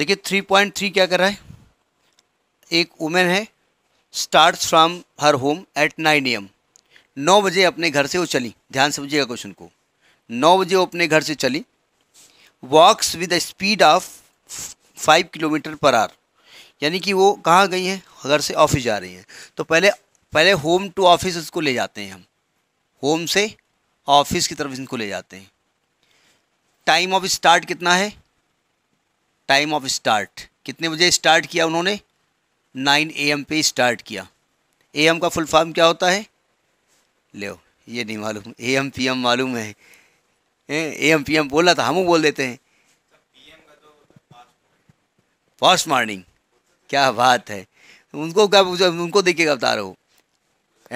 देखिए three point three क्या कर रहा है एक वुमेन है start from her home at nine AM नौ बजे अपने घर से वो चली ध्यान समझिएगा क्वेश्चन को नौ बजे वो अपने घर से चली walks with speed of five kilometer per hour यानी कि वो कहाँ गई हैं घर से ऑफिस जा रही हैं तो पहले पहले होम टू ऑफिस उसको ले जाते हैं हम होम से ऑफिस की तरफ इनको ले जाते हैं टाइम ऑफ स्टार्ट कितना है टाइम ऑफ स्टार्ट कितने बजे स्टार्ट किया उन्होंने 9 एम पे स्टार्ट किया एम का फुल फॉर्म क्या होता है ले ये नहीं मालूम ए एम पी एम मालूम है ए एम पी एम बोला था हम बोल देते हैं फर्स्ट मॉर्निंग क्या बात है उनको क्या उनको देखिएगा बता रहा हूँ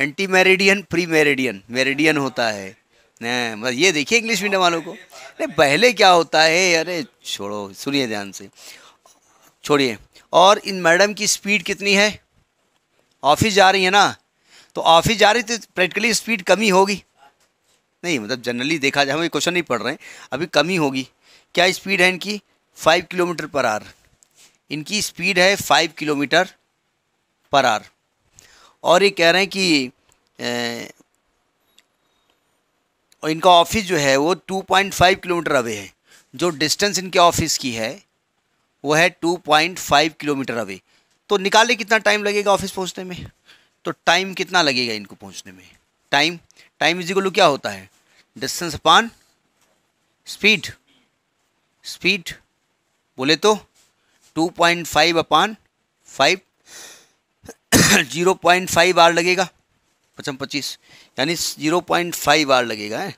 anti meridian pre meridian meridian होता है बस ये देखिए इंग्लिश मीडियम वालों को नहीं पहले क्या होता है अरे छोड़ो सुनिए ध्यान से छोड़िए और इन मैडम की स्पीड कितनी है ऑफिस जा रही है ना तो ऑफिस जा रही तो प्रैक्टिकली स्पीड कमी होगी नहीं मतलब जनरली देखा जाए हम ये क्वेश्चन नहीं पढ़ रहे हैं अभी कमी होगी क्या स्पीड है इनकी फाइव किलोमीटर पर आर इनकी स्पीड है फाइव किलोमीटर पर आर और ये कह रहे हैं कि और इनका ऑफिस जो है वो 2.5 किलोमीटर अवे है जो डिस्टेंस इनके ऑफिस की है वो है 2.5 किलोमीटर अवे तो निकाले कितना टाइम लगेगा ऑफिस पहुंचने में तो टाइम कितना लगेगा इनको पहुंचने में टाइम टाइम इज इक्वल क्या होता है डिस्टेंस अपान स्पीड स्पीड बोले तो 2.5 ज़ीरो 5 0.5 आर लगेगा पचम पच्चीस यानी जीरो पॉइंट फाइव आर लगेगा है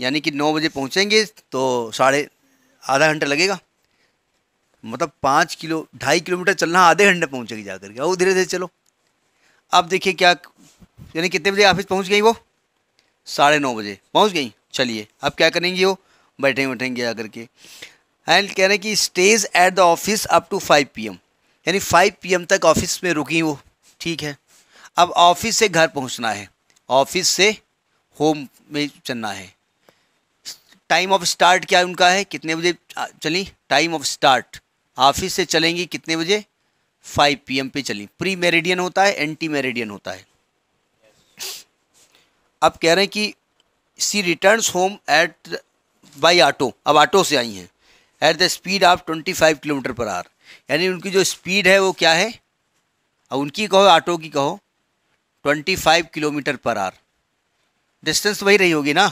यानी कि नौ बजे पहुँचेंगे तो साढ़े आधा घंटा लगेगा मतलब पाँच किलो ढाई किलोमीटर चलना आधे घंटे पहुँचेगी जा करके और धीरे धीरे चलो अब देखिए क्या यानी कितने बजे ऑफिस पहुँच गई वो साढ़े नौ बजे पहुँच गई चलिए अब क्या करेंगी वो बैठेंगे बैठेंगे जा करके एंड कह रहे हैं कि stays at the office up to five P M यानी फाइव पी एम तक ऑफिस में रुकी वो ठीक है अब ऑफिस से घर पहुंचना है ऑफिस से होम में चलना है टाइम ऑफ स्टार्ट क्या उनका है कितने बजे चली टाइम ऑफ स्टार्ट ऑफिस से चलेंगी कितने बजे 5 पीएम पे चली प्री मेरिडियन होता है एंटी मेरिडियन होता है अब कह रहे हैं कि she returns home at by auto अब ऑटो से आई हैं at the speed of 25 kilometre per hour यानी उनकी जो स्पीड है वो क्या है अब उनकी कहो ऑटो की कहो 25 किलोमीटर पर आर डिस्टेंस वही रही होगी ना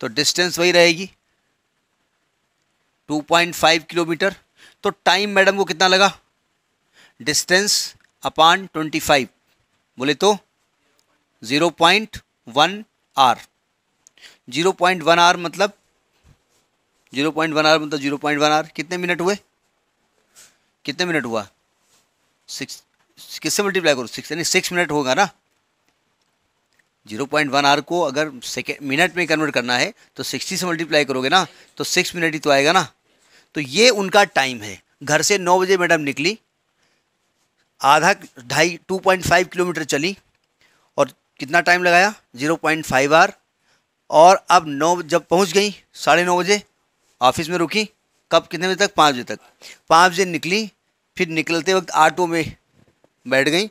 तो डिस्टेंस वही रहेगी 2.5 किलोमीटर तो टाइम मैडम को कितना लगा डिस्टेंस अपान 25 बोले तो 0.1 आर वन आर मतलब 0.1 आर मतलब 0.1 आर कितने मिनट हुए कितने मिनट हुआ सिक्स किससे मल्टीप्लाई करो सिक्स यानी सिक्स मिनट होगा ना जीरो पॉइंट वन आर को अगर सेकेंड मिनट में कन्वर्ट करना है तो सिक्सटी से मल्टीप्लाई करोगे ना तो सिक्स मिनट ही तो आएगा ना तो ये उनका टाइम है घर से नौ बजे मैडम निकली आधा ढाई टू पॉइंट फाइव किलोमीटर चली और कितना टाइम लगाया जीरो पॉइंट फाइव आर और अब नौ जब पहुंच गई साढ़े नौ बजे ऑफिस में रुकी कब कितने बजे तक पाँच बजे तक पाँच बजे निकली फिर निकलते वक्त ऑटो में बैठ गई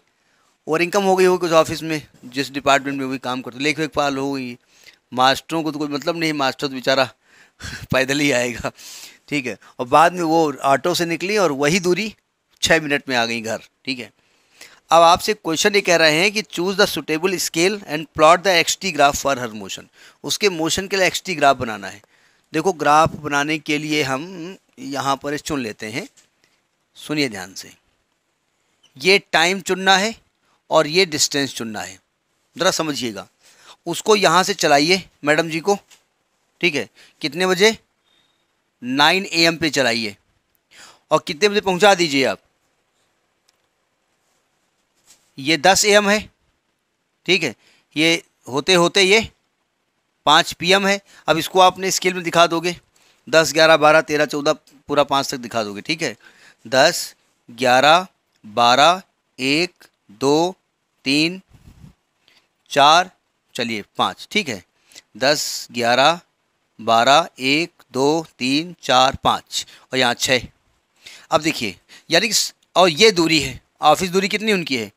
और इनकम हो गई हो कुछ ऑफिस में जिस डिपार्टमेंट में भी काम करते लेख लेखपाल हो गई मास्टरों को तो कोई मतलब नहीं मास्टर तो बेचारा पैदल ही आएगा ठीक है और बाद में वो ऑटो से निकली और वही दूरी छः मिनट में आ गई घर ठीक है अब आपसे क्वेश्चन ये कह रहे हैं कि choose the suitable scale and plot the x t graph for her motion उसके मोशन के लिए एक्सटी ग्राफ बनाना है देखो ग्राफ बनाने के लिए हम यहाँ पर चुन लेते हैं सुनिए ध्यान से ये टाइम चुनना है और ये डिस्टेंस चुनना है ज़रा समझिएगा उसको यहाँ से चलाइए मैडम जी को ठीक है कितने बजे नाइन ए एम पे चलाइए और कितने बजे पहुँचा दीजिए आप ये दस ए एम है ठीक है ये होते होते ये पाँच पी एम है अब इसको आपने स्केल में दिखा दोगे दस ग्यारह बारह तेरह चौदह पूरा पाँच तक दिखा दोगे ठीक है दस ग्यारह बारह एक दो तीन चार चलिए पाँच ठीक है दस ग्यारह बारह एक दो तीन चार पाँच और यहाँ छः अब देखिए यानी कि और ये दूरी है ऑफिस दूरी कितनी उनकी है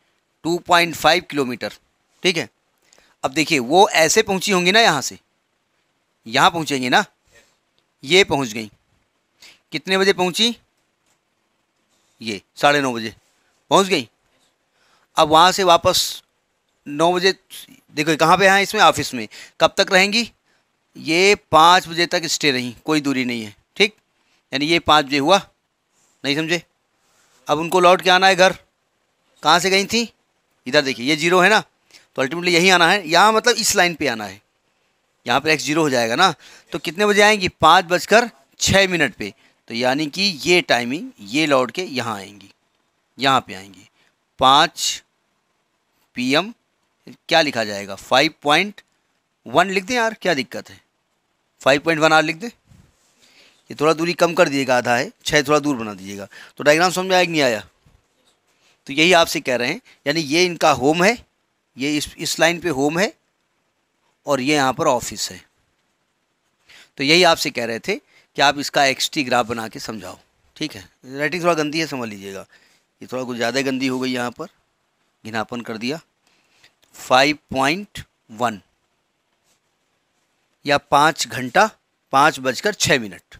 टू पॉइंट फाइव किलोमीटर ठीक है अब देखिए वो ऐसे पहुँची होंगी ना यहाँ से यहाँ पहुँचेंगे ना ये पहुँच गई कितने बजे पहुँची ये साढ़े नौ बजे पहुंच गई अब वहाँ से वापस नौ बजे देखो कहाँ पे हैं इसमें ऑफिस में कब तक रहेंगी ये पाँच बजे तक स्टे रही कोई दूरी नहीं है ठीक यानी ये पाँच बजे हुआ नहीं समझे अब उनको लौट के आना है घर कहाँ से गई थी इधर देखिए ये जीरो है ना तो अल्टीमेटली यही आना है यहाँ मतलब इस लाइन पे आना है यहाँ पर एक्स जीरो हो जाएगा ना तो कितने बजे आएंगी पाँच बजकर छः मिनट पे तो यानी कि ये टाइमिंग ये लौट के यहाँ आएंगी यहाँ पे आएंगी पाँच पीएम क्या लिखा जाएगा फाइव पॉइंट वन लिख दें यार क्या दिक्कत है फाइव पॉइंट वन आर लिख दें ये थोड़ा दूरी कम कर दीजिएगा आधा है छः थोड़ा दूर बना दीजिएगा तो डायग्राम समझ में आया नहीं आया तो यही आपसे कह रहे हैं यानी ये इनका होम है ये इस इस लाइन पे होम है और ये यहाँ पर ऑफिस है तो यही आपसे कह रहे थे कि आप इसका एक्सटी ग्राफ बना के समझाओ ठीक है राइटिंग थोड़ा गंदी है समझ लीजिएगा ये थोड़ा कुछ ज़्यादा गंदी हो गई यहाँ पर घिनापन कर दिया फाइव पॉइंट वन या पाँच घंटा पाँच बजकर छः मिनट